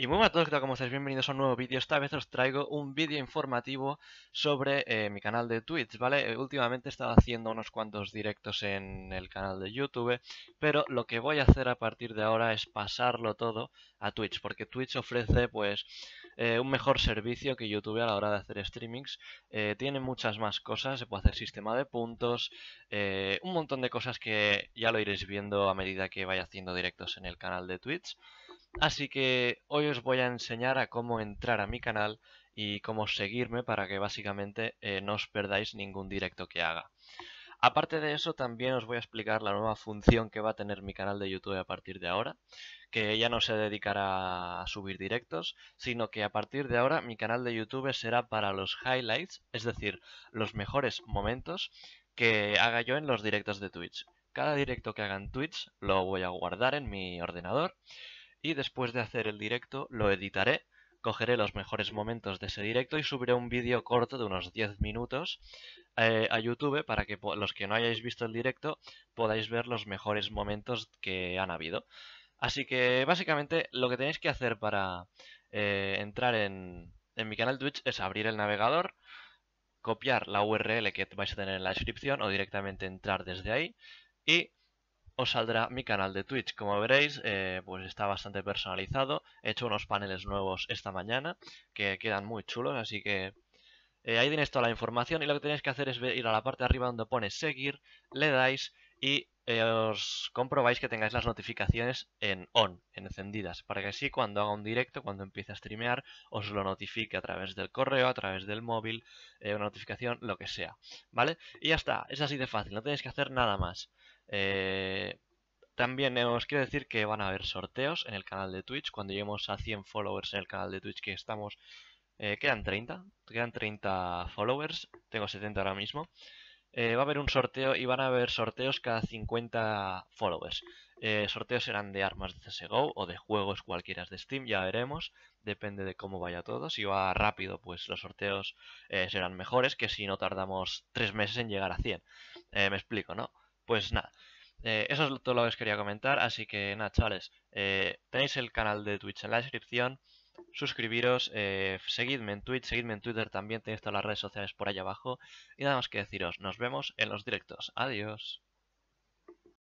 Y muy buenas a todos, ¿qué tal? ¿Cómo estáis? Bienvenidos a un nuevo vídeo. Esta vez os traigo un vídeo informativo sobre eh, mi canal de Twitch, ¿vale? Eh, últimamente he estado haciendo unos cuantos directos en el canal de YouTube, pero lo que voy a hacer a partir de ahora es pasarlo todo a Twitch, porque Twitch ofrece, pues, eh, un mejor servicio que YouTube a la hora de hacer streamings. tiene muchas más cosas, se puede hacer sistema de puntos, un montón de cosas que ya lo iréis viendo a medida que vaya haciendo directos en el canal de Twitch. Así que hoy os voy a enseñar a cómo entrar a mi canal y cómo seguirme para que básicamente eh, no os perdáis ningún directo que haga. Aparte de eso, también os voy a explicar la nueva función que va a tener mi canal de YouTube a partir de ahora, que ya no se dedicará a subir directos, sino que a partir de ahora mi canal de YouTube será para los highlights, es decir, los mejores momentos que haga yo en los directos de Twitch. Cada directo que haga en Twitch lo voy a guardar en mi ordenador y después de hacer el directo lo editaré, cogeré los mejores momentos de ese directo y subiré un vídeo corto de unos 10 minutos eh, a YouTube para que los que no hayáis visto el directo podáis ver los mejores momentos que han habido. Así que básicamente lo que tenéis que hacer para eh, entrar en, en mi canal Twitch es abrir el navegador, copiar la URL que vais a tener en la descripción o directamente entrar desde ahí y os saldrá mi canal de Twitch. Como veréis, eh, pues está bastante personalizado. He hecho unos paneles nuevos esta mañana que quedan muy chulos, así que eh, ahí tenéis toda la información y lo que tenéis que hacer es ir a la parte de arriba donde pone seguir, le dais y eh, os comprobáis que tengáis las notificaciones en on, en encendidas, para que así cuando haga un directo, cuando empiece a streamear, os lo notifique a través del correo, a través del móvil, una notificación, lo que sea, ¿vale? Y ya está, es así de fácil, no tenéis que hacer nada más. También eh, os quiero decir que van a haber sorteos en el canal de Twitch. Cuando lleguemos a 100 followers en el canal de Twitch, que estamos. Eh, quedan 30. Quedan 30 followers. Tengo 70 ahora mismo. Eh, va a haber un sorteo y van a haber sorteos cada 50 followers. sorteos serán de armas de CSGO o de juegos cualquiera de Steam, ya veremos. Depende de cómo vaya todo. Si va rápido, pues los sorteos serán mejores que si no tardamos 3 meses en llegar a 100. me explico, ¿no? Pues nada. Eh, eso es todo lo que os quería comentar, así que nada, chavales, eh, tenéis el canal de Twitch en la descripción, suscribiros, eh, seguidme en Twitch, seguidme en Twitter también, tenéis todas las redes sociales por ahí abajo, y nada más que deciros, nos vemos en los directos, adiós.